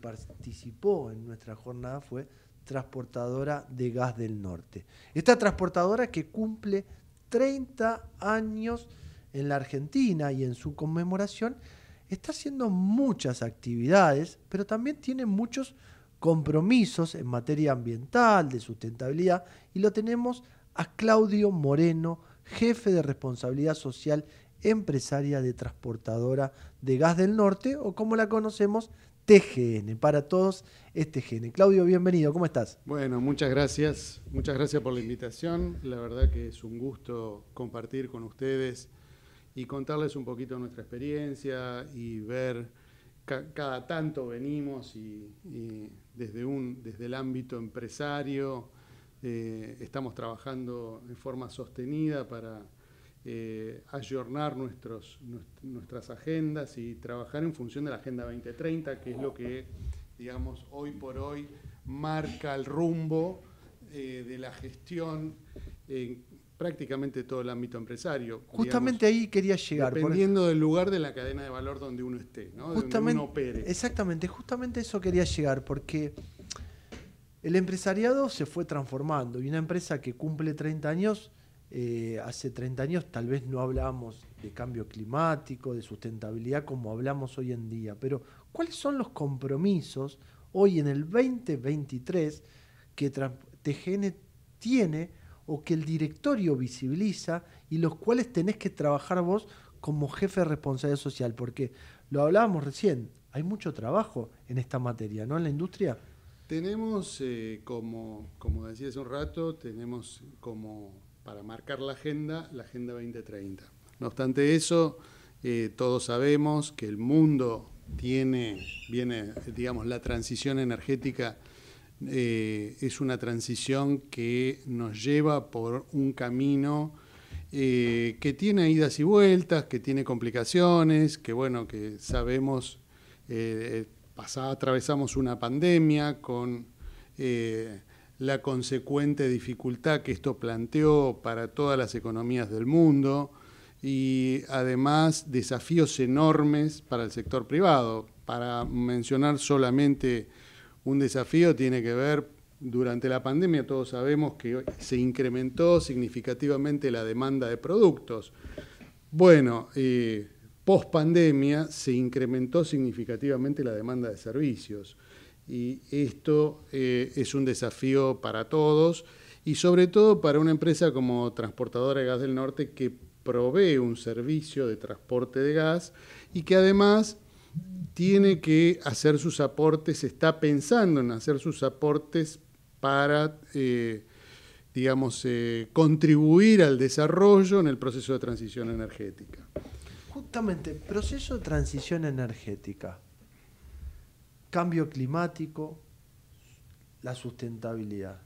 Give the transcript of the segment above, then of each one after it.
participó en nuestra jornada fue transportadora de gas del norte. Esta transportadora que cumple 30 años en la Argentina y en su conmemoración está haciendo muchas actividades, pero también tiene muchos compromisos en materia ambiental, de sustentabilidad, y lo tenemos a Claudio Moreno, jefe de responsabilidad social empresaria de transportadora de gas del norte, o como la conocemos, TGN. Este para todos es este TGN. Claudio, bienvenido, ¿cómo estás? Bueno, muchas gracias. Muchas gracias por la invitación. La verdad que es un gusto compartir con ustedes y contarles un poquito nuestra experiencia y ver cada tanto venimos y, desde, un, desde el ámbito empresario eh, estamos trabajando en forma sostenida para eh, ayornar nuestros, nuestras agendas y trabajar en función de la Agenda 2030, que es lo que, digamos, hoy por hoy marca el rumbo eh, de la gestión en prácticamente todo el ámbito empresario. Justamente ahí quería llegar. Dependiendo del lugar de la cadena de valor donde uno esté, ¿no? donde uno opere. Exactamente, justamente eso quería llegar, porque el empresariado se fue transformando y una empresa que cumple 30 años eh, hace 30 años tal vez no hablábamos de cambio climático, de sustentabilidad como hablamos hoy en día, pero ¿cuáles son los compromisos hoy en el 2023 que TGN tiene o que el directorio visibiliza y los cuales tenés que trabajar vos como jefe de responsabilidad social? Porque lo hablábamos recién, hay mucho trabajo en esta materia, ¿no? En la industria. Tenemos, eh, como, como decía hace un rato, tenemos como para marcar la agenda, la Agenda 2030. No obstante eso, eh, todos sabemos que el mundo tiene, viene, digamos, la transición energética eh, es una transición que nos lleva por un camino eh, que tiene idas y vueltas, que tiene complicaciones, que bueno, que sabemos, atravesamos una pandemia con la consecuente dificultad que esto planteó para todas las economías del mundo y además desafíos enormes para el sector privado. Para mencionar solamente un desafío tiene que ver durante la pandemia todos sabemos que se incrementó significativamente la demanda de productos. Bueno, eh, post pandemia se incrementó significativamente la demanda de servicios. Y esto eh, es un desafío para todos y sobre todo para una empresa como Transportadora de Gas del Norte que provee un servicio de transporte de gas y que además tiene que hacer sus aportes, está pensando en hacer sus aportes para, eh, digamos, eh, contribuir al desarrollo en el proceso de transición energética. Justamente, proceso de transición energética cambio climático, la sustentabilidad.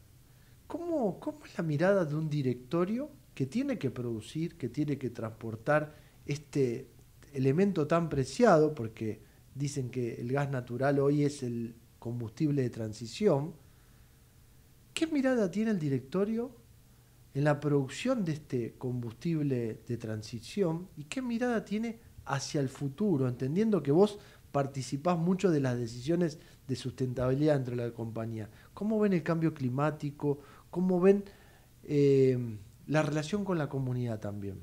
¿Cómo, ¿Cómo es la mirada de un directorio que tiene que producir, que tiene que transportar este elemento tan preciado, porque dicen que el gas natural hoy es el combustible de transición, ¿qué mirada tiene el directorio en la producción de este combustible de transición y qué mirada tiene hacia el futuro, entendiendo que vos participás mucho de las decisiones de sustentabilidad dentro de la compañía. ¿Cómo ven el cambio climático? ¿Cómo ven eh, la relación con la comunidad también?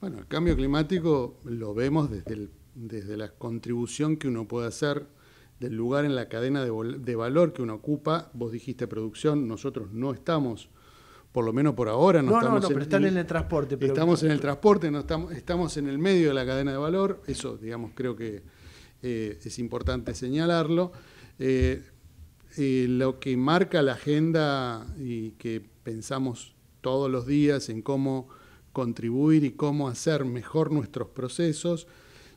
Bueno, el cambio climático lo vemos desde, desde la contribución que uno puede hacer del lugar en la cadena de, valor que uno ocupa. Vos dijiste producción, nosotros no estamos, por lo menos por ahora, no, estamos. pero están en el transporte. Estamos en el transporte, no estamos, estamos en el medio de la cadena de valor. Eso, digamos, creo que eh, es importante señalarlo. Eh, eh, lo que marca la agenda y que pensamos todos los días en cómo contribuir y cómo hacer mejor nuestros procesos,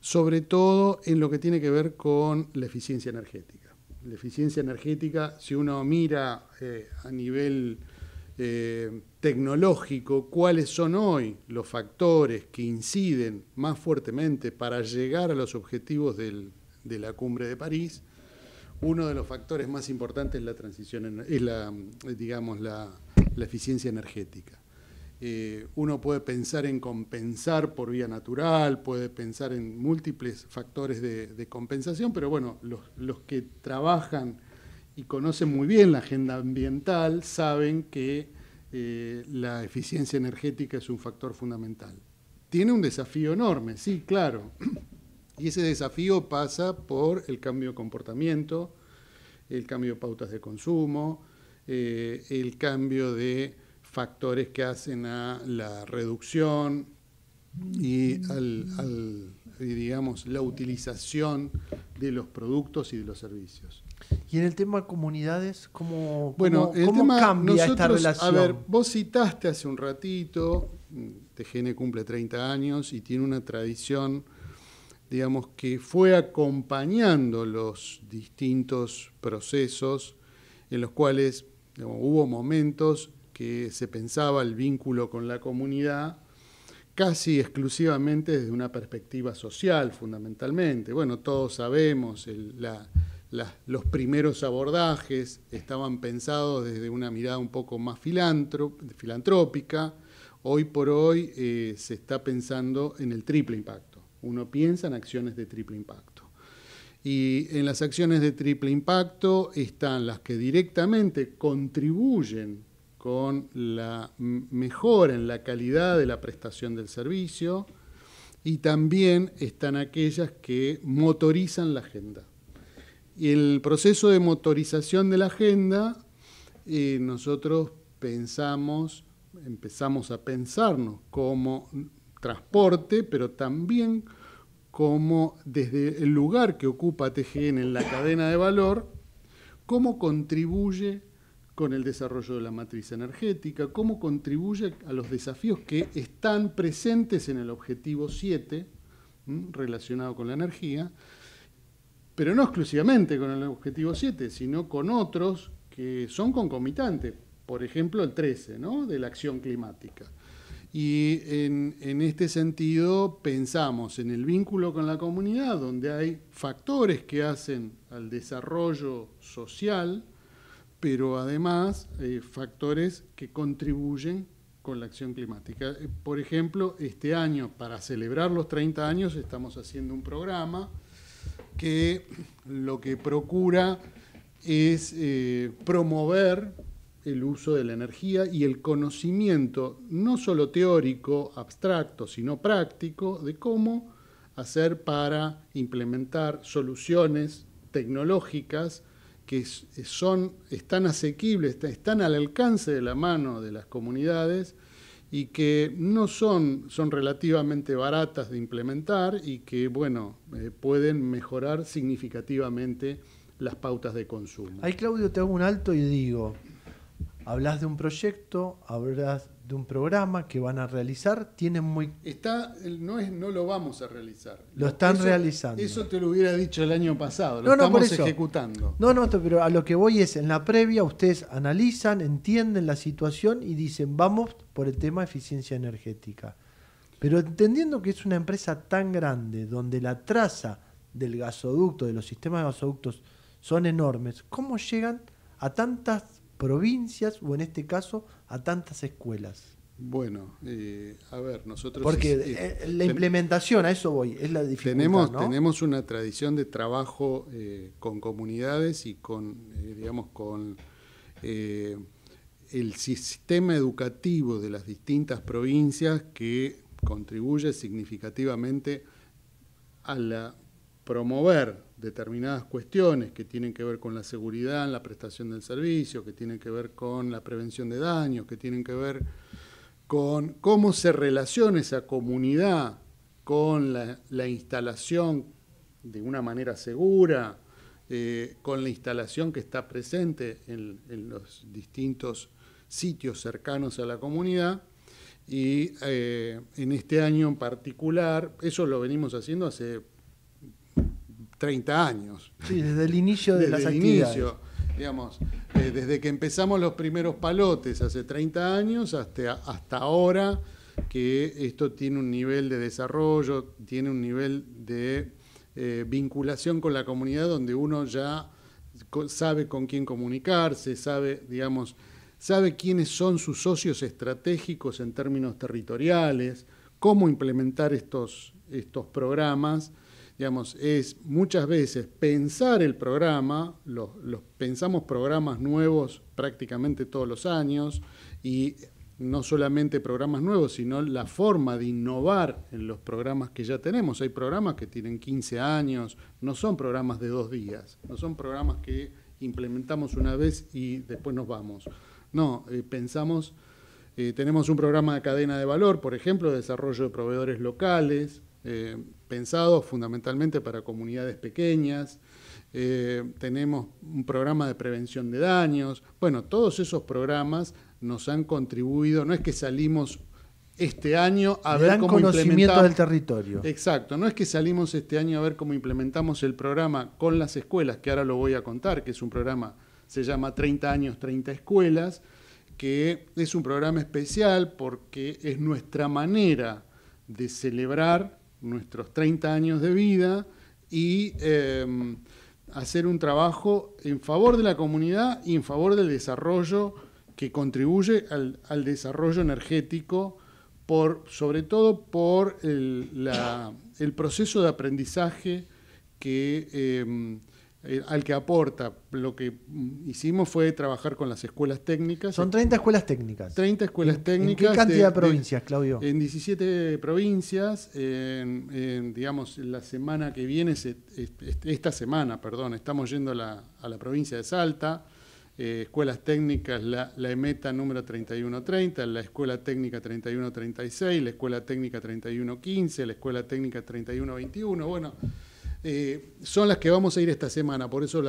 sobre todo en lo que tiene que ver con la eficiencia energética. La eficiencia energética, si uno mira a nivel tecnológico, cuáles son hoy los factores que inciden más fuertemente para llegar a los objetivos del de la cumbre de París, uno de los factores más importantes es la transición, la, digamos, la, eficiencia energética. Eh, uno puede pensar en compensar por vía natural, puede pensar en múltiples factores de, compensación, pero bueno, los, que trabajan y conocen muy bien la agenda ambiental saben que eh, la eficiencia energética es un factor fundamental. Tiene un desafío enorme, sí, claro. Y ese desafío pasa por el cambio de comportamiento, el cambio de pautas de consumo, eh, el cambio de factores que hacen a la reducción y al, digamos, la utilización de los productos y de los servicios. Y en el tema comunidades, ¿cómo, bueno, cambia esta relación? A ver, vos citaste hace un ratito, mm, TGN cumple 30 años y tiene una tradición digamos, que fue acompañando los distintos procesos en los cuales hubo momentos que se pensaba el vínculo con la comunidad casi exclusivamente desde una perspectiva social, fundamentalmente. Bueno, todos sabemos, los primeros abordajes estaban pensados desde una mirada un poco más filantrópica. Hoy por hoy eh, se está pensando en el triple impacto. Uno piensa en acciones de triple impacto. Y en las acciones de triple impacto están las que directamente contribuyen con la mejora en la calidad de la prestación del servicio y también están aquellas que motorizan la agenda. Y el proceso de motorización de la agenda, eh, nosotros pensamos, empezamos a pensarnos como transporte, pero también como desde el lugar que ocupa TGN en la cadena de valor, cómo contribuye con el desarrollo de la matriz energética, cómo contribuye a los desafíos que están presentes en el objetivo 7 relacionado con la energía, pero no exclusivamente con el objetivo 7, sino con otros que son concomitantes, por ejemplo el 13, ¿no? de la acción climática. Y en, este sentido pensamos en el vínculo con la comunidad, donde hay factores que hacen al desarrollo social, pero además eh, factores que contribuyen con la acción climática. Eh, por ejemplo, este año, para celebrar los 30 años, estamos haciendo un programa que lo que procura es eh, promover el uso de la energía y el conocimiento, no solo teórico, abstracto, sino práctico, de cómo hacer para implementar soluciones tecnológicas que eh, son, están asequibles, están al alcance de la mano de las comunidades y que no son, son relativamente baratas de implementar y que, bueno, eh, pueden mejorar significativamente las pautas de consumo. Ahí, Claudio, te hago un alto y digo, hablas de un proyecto, hablas de un programa que van a realizar, tienen muy... Está, no, es, no lo vamos a realizar. Lo están realizando. Eso te lo hubiera dicho el año pasado, lo estamos ejecutando. No, no, pero a lo que voy es, en la previa ustedes analizan, entienden la situación y dicen, vamos por el tema de eficiencia energética. Pero entendiendo que es una empresa tan grande, donde la traza del gasoducto, de los sistemas de gasoductos, son enormes, ¿cómo llegan a tantas provincias o en este caso a tantas escuelas? Bueno, eh, a ver, nosotros... Porque eh, eh, la implementación, a eso voy, es la dificultad, tenemos, tenemos una tradición de trabajo con comunidades y con, digamos, con el sistema educativo de las distintas provincias que contribuye significativamente a la promover determinadas cuestiones que tienen que ver con la seguridad en la prestación del servicio, que tienen que ver con la prevención de daños, que tienen que ver con cómo se relaciona esa comunidad con la, instalación de una manera segura, eh, con la instalación que está presente en, los distintos sitios cercanos a la comunidad. Y eh, en este año en particular, eso lo venimos haciendo hace 30 años. Sí, desde el inicio de desde el Inicio, digamos, eh, desde que empezamos los primeros palotes hace 30 años hasta, hasta ahora que esto tiene un nivel de desarrollo, tiene un nivel de eh, vinculación con la comunidad donde uno ya sabe con quién comunicarse, sabe, digamos, sabe quiénes son sus socios estratégicos en términos territoriales, cómo implementar estos, estos programas es muchas veces pensar el programa, los, pensamos programas nuevos prácticamente todos los años y no solamente programas nuevos, sino la forma de innovar en los programas que ya tenemos. Hay programas que tienen 15 años, no son programas de dos días, no son programas que implementamos una vez y después nos vamos. No, eh, pensamos, eh, tenemos un programa de cadena de valor, por ejemplo, de desarrollo de proveedores locales, eh, pensado pensados fundamentalmente para comunidades pequeñas. Eh, tenemos un programa de prevención de daños. Bueno, todos esos programas nos han contribuido, no es que salimos este año a ver cómo implementamos del territorio. Exacto, no es que salimos este año a ver cómo implementamos el programa con las escuelas, que ahora lo voy a contar, que es un programa se llama 30 años 30 escuelas, que es un programa especial porque es nuestra manera de celebrar nuestros 30 años de vida y em, hacer un trabajo en favor de la comunidad y en favor del desarrollo que contribuye al, desarrollo energético, por, sobre todo por el, proceso de aprendizaje que em, eh, al que aporta. Lo que mm, hicimos fue trabajar con las escuelas técnicas. Son 30 escuelas técnicas. 30 escuelas técnicas. ¿En qué cantidad de, provincias, Claudio? En 17 provincias. digamos, la semana que viene, esta semana, perdón, estamos yendo a la, provincia de Salta. Eh, escuelas técnicas, la, la, EMETA número 3130, la Escuela Técnica 3136, la Escuela Técnica 3115, la Escuela Técnica 3121. Bueno, eh, son las que vamos a ir esta semana, por eso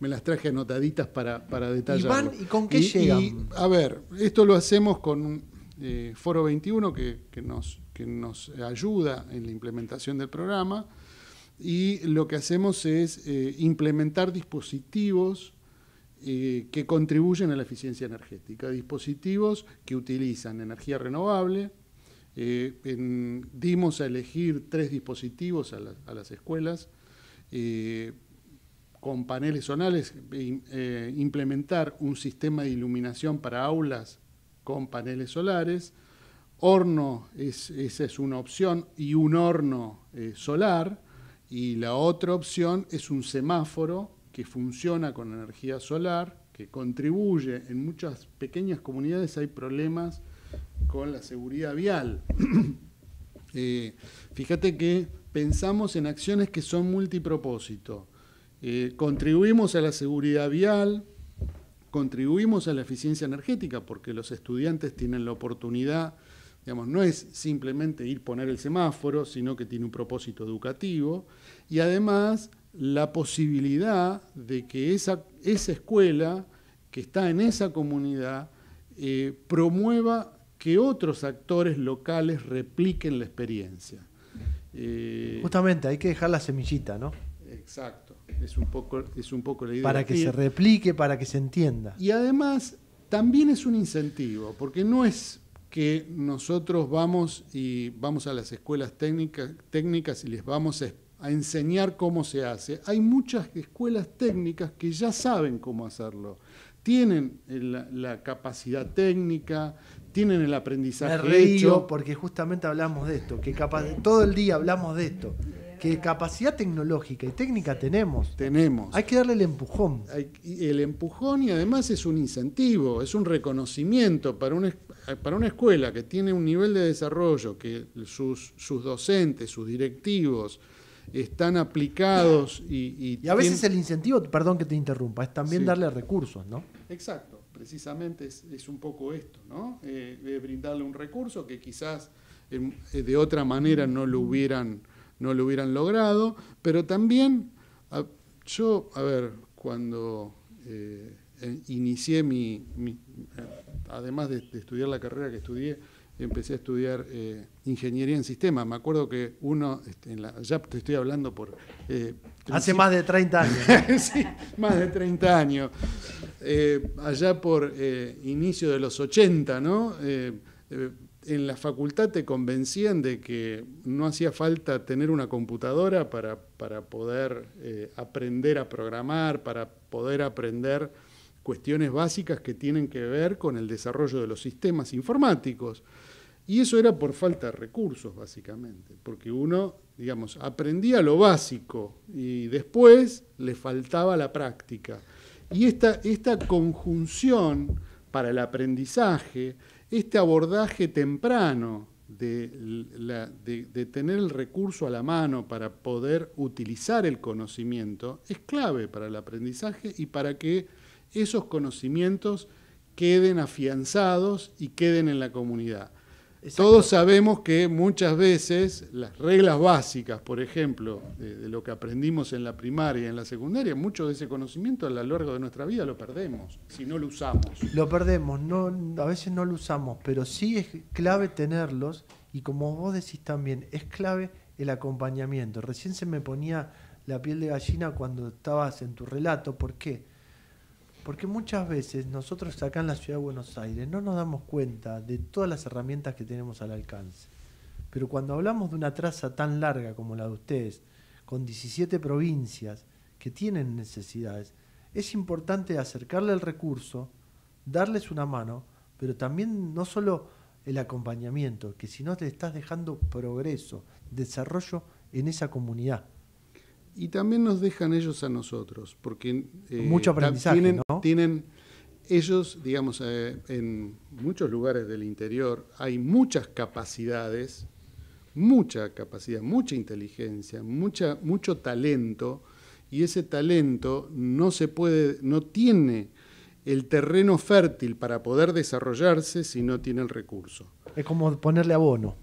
me las traje anotaditas para, para detallar. ¿Y, ¿Y con qué llegan? a ver, esto lo hacemos con eh, Foro 21 que, que, nos, ayuda en la implementación del programa y lo que hacemos es eh, implementar dispositivos que contribuyen a la eficiencia energética, dispositivos que utilizan energía renovable, eh, dimos a elegir tres dispositivos a, las escuelas eh, con paneles solares, eh, implementar un sistema de iluminación para aulas con paneles solares, horno, esa es una opción, y un horno solar, y la otra opción es un semáforo que funciona con energía solar, que contribuye en muchas pequeñas comunidades, hay problemas con la seguridad vial. Eh, fíjate que pensamos en acciones que son multipropósito. Eh, contribuimos a la seguridad vial, contribuimos a la eficiencia energética, porque los estudiantes tienen la oportunidad, digamos, no es simplemente ir poner el semáforo, sino que tiene un propósito educativo, y además la posibilidad de que esa, esa escuela que está en esa comunidad eh, promueva que otros actores locales repliquen la experiencia. Eh, Justamente, hay que dejar la semillita, ¿no? Exacto, es un poco, es un poco la idea. Para que se replique, para que se entienda. Y además, también es un incentivo, porque no es que nosotros vamos y vamos a las escuelas técnicas, técnicas y les vamos a, enseñar cómo se hace. Hay muchas escuelas técnicas que ya saben cómo hacerlo. Tienen eh, la, la capacidad técnica, tienen el aprendizaje hecho. porque justamente hablamos de esto, que capaz, todo el día hablamos de esto, que capacidad tecnológica y técnica tenemos. Tenemos. Hay que darle el empujón. el empujón y además es un incentivo, es un reconocimiento para una, eh, escuela que tiene un nivel de desarrollo, que sus, docentes, sus directivos, están aplicados y... Y, a veces el incentivo, perdón que te interrumpa, es también darle recursos, ¿no? Exacto precisamente es, un poco esto, ¿no? de eh, brindarle un recurso que quizás em, eh, de otra manera no lo hubieran, no lo hubieran logrado, pero también yo, a ver, cuando eh, inicié mi, además de, estudiar la carrera que estudié, empecé a estudiar ingeniería en sistemas. Me acuerdo que uno, este, ya te estoy hablando por... Hace más de 30 años. sí, más de 30 años. Eh, allá por eh, inicio de los 80, ¿no? Eh, en la facultad te convencían de que no hacía falta tener una computadora para, para poder aprender a programar, para poder aprender cuestiones básicas que tienen que ver con el desarrollo de los sistemas informáticos. Y eso era por falta de recursos, básicamente, porque uno, digamos, aprendía lo básico y después le faltaba la práctica. Y esta, esta conjunción para el aprendizaje, este abordaje temprano de, de, tener el recurso a la mano para poder utilizar el conocimiento es clave para el aprendizaje y para que esos conocimientos queden afianzados y queden en la comunidad. Todos sabemos que muchas veces las reglas básicas, por ejemplo, de, lo que aprendimos en la primaria y en la secundaria, mucho de ese conocimiento a lo largo de nuestra vida lo perdemos, si no lo usamos. Lo perdemos, a veces no lo usamos, pero sí es clave tenerlos y como vos decís también, es clave el acompañamiento. Recién se me ponía la piel de gallina cuando estabas en tu relato, ¿por qué? Porque muchas veces nosotros acá en la ciudad de Buenos Aires no nos damos cuenta de todas las herramientas que tenemos al alcance. Pero cuando hablamos de una traza tan larga como la de ustedes, con 17 provincias que tienen necesidades, es importante acercarle el recurso, darles una mano, pero también no solo el acompañamiento, que si no te estás dejando progreso, desarrollo en esa comunidad y también nos dejan ellos a nosotros, porque eh, tienen, ellos, digamos, eh, en muchos lugares del interior hay muchas capacidades, mucha capacidad, mucha inteligencia, mucha, mucho talento, y ese talento no se puede, no tiene el terreno fértil para poder desarrollarse si no tiene el recurso. Es como ponerle abono.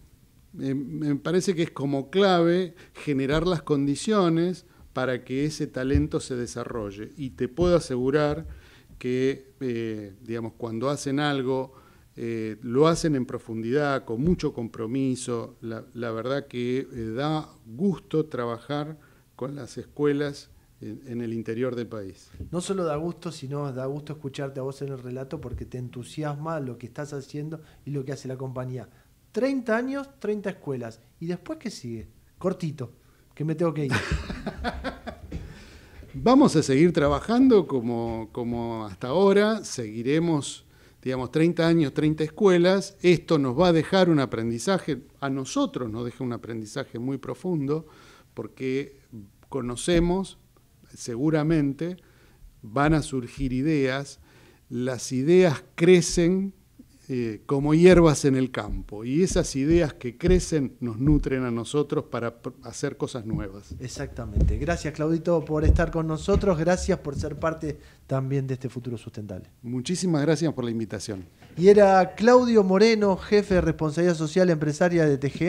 Eh, me parece que es como clave generar las condiciones para que ese talento se desarrolle. Y te puedo asegurar que, eh, digamos, cuando hacen algo, eh, lo hacen en profundidad, con mucho compromiso. La, verdad que da gusto trabajar con las escuelas en, en, el interior del país. No solo da gusto, sino da gusto escucharte a vos en el relato porque te entusiasma lo que estás haciendo y lo que hace la compañía. 30 años, 30 escuelas. ¿Y después qué sigue? Cortito, que me tengo que ir. Vamos a seguir trabajando como, como hasta ahora, seguiremos, digamos, 30 años, 30 escuelas. Esto nos va a dejar un aprendizaje, a nosotros nos deja un aprendizaje muy profundo, porque conocemos, seguramente, van a surgir ideas, las ideas crecen eh, como hierbas en el campo. Y esas ideas que crecen nos nutren a nosotros para hacer cosas nuevas. Exactamente. Gracias, Claudito, por estar con nosotros. Gracias por ser parte también de este futuro sustentable. Muchísimas gracias por la invitación. Y era Claudio Moreno, jefe de responsabilidad social empresaria de TGN.